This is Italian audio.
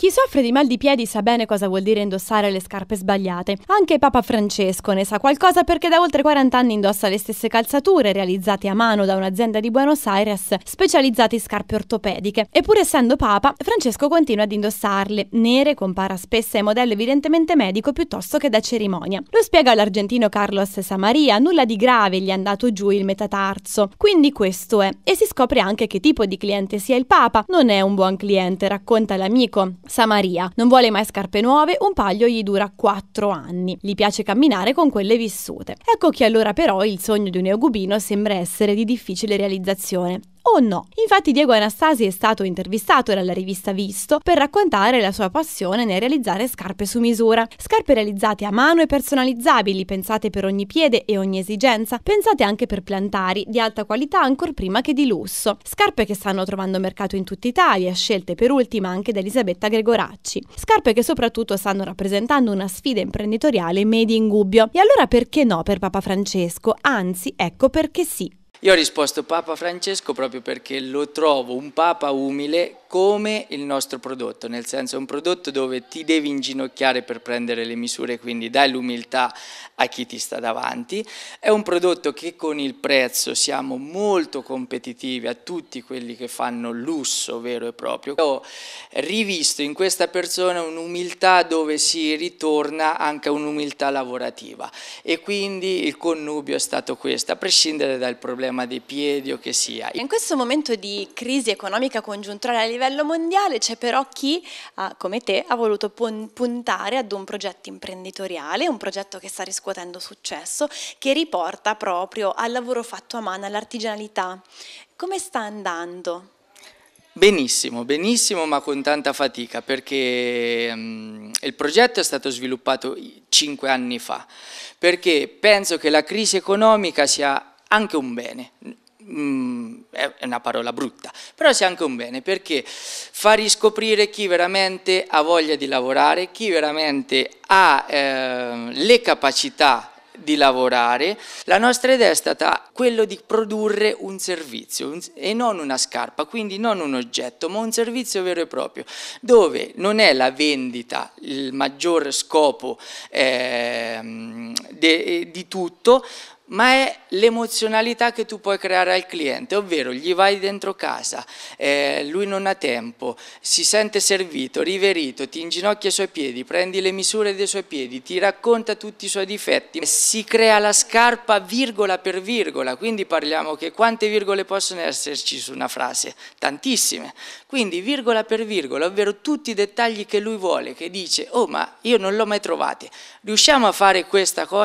Chi soffre di mal di piedi sa bene cosa vuol dire indossare le scarpe sbagliate. Anche Papa Francesco ne sa qualcosa perché da oltre 40 anni indossa le stesse calzature realizzate a mano da un'azienda di Buenos Aires specializzata in scarpe ortopediche. Eppure essendo Papa, Francesco continua ad indossarle, nere compara spesso ai e modello evidentemente medico piuttosto che da cerimonia. Lo spiega l'argentino Carlos Samaria, nulla di grave gli è andato giù il metatarso. Quindi questo è. E si scopre anche che tipo di cliente sia il Papa. Non è un buon cliente, racconta l'amico. Samaria. Non vuole mai scarpe nuove, un paglio gli dura 4 anni. Gli piace camminare con quelle vissute. Ecco che allora però il sogno di un neogubino sembra essere di difficile realizzazione o no. Infatti Diego Anastasi è stato intervistato dalla rivista Visto per raccontare la sua passione nel realizzare scarpe su misura. Scarpe realizzate a mano e personalizzabili, pensate per ogni piede e ogni esigenza, pensate anche per plantari, di alta qualità ancor prima che di lusso. Scarpe che stanno trovando mercato in tutta Italia, scelte per ultima anche da Elisabetta Gregoracci. Scarpe che soprattutto stanno rappresentando una sfida imprenditoriale made in Gubbio. E allora perché no per Papa Francesco? Anzi, ecco perché sì. Io ho risposto Papa Francesco proprio perché lo trovo un Papa umile come il nostro prodotto, nel senso è un prodotto dove ti devi inginocchiare per prendere le misure, quindi dai l'umiltà a chi ti sta davanti. È un prodotto che con il prezzo siamo molto competitivi a tutti quelli che fanno lusso vero e proprio. Ho rivisto in questa persona un'umiltà dove si ritorna anche a un'umiltà lavorativa e quindi il connubio è stato questo, a prescindere dal problema ma dei piedi o che sia. In questo momento di crisi economica congiunturale a livello mondiale c'è però chi, ah, come te, ha voluto puntare ad un progetto imprenditoriale, un progetto che sta riscuotendo successo, che riporta proprio al lavoro fatto a mano, all'artigianalità. Come sta andando? Benissimo, benissimo ma con tanta fatica perché um, il progetto è stato sviluppato cinque anni fa perché penso che la crisi economica sia anche un bene, Mm, è una parola brutta, però sia anche un bene perché fa riscoprire chi veramente ha voglia di lavorare, chi veramente ha eh, le capacità di lavorare. La nostra idea è stata quello di produrre un servizio e non una scarpa, quindi non un oggetto, ma un servizio vero e proprio, dove non è la vendita il maggior scopo eh, de, di tutto, ma è l'emozionalità che tu puoi creare al cliente, ovvero gli vai dentro casa, eh, lui non ha tempo, si sente servito, riverito, ti inginocchia ai suoi piedi, prendi le misure dei suoi piedi, ti racconta tutti i suoi difetti, si crea la scarpa virgola per virgola, quindi parliamo che quante virgole possono esserci su una frase? Tantissime, quindi virgola per virgola, ovvero tutti i dettagli che lui vuole, che dice, oh ma io non l'ho mai trovate, riusciamo a fare questa cosa?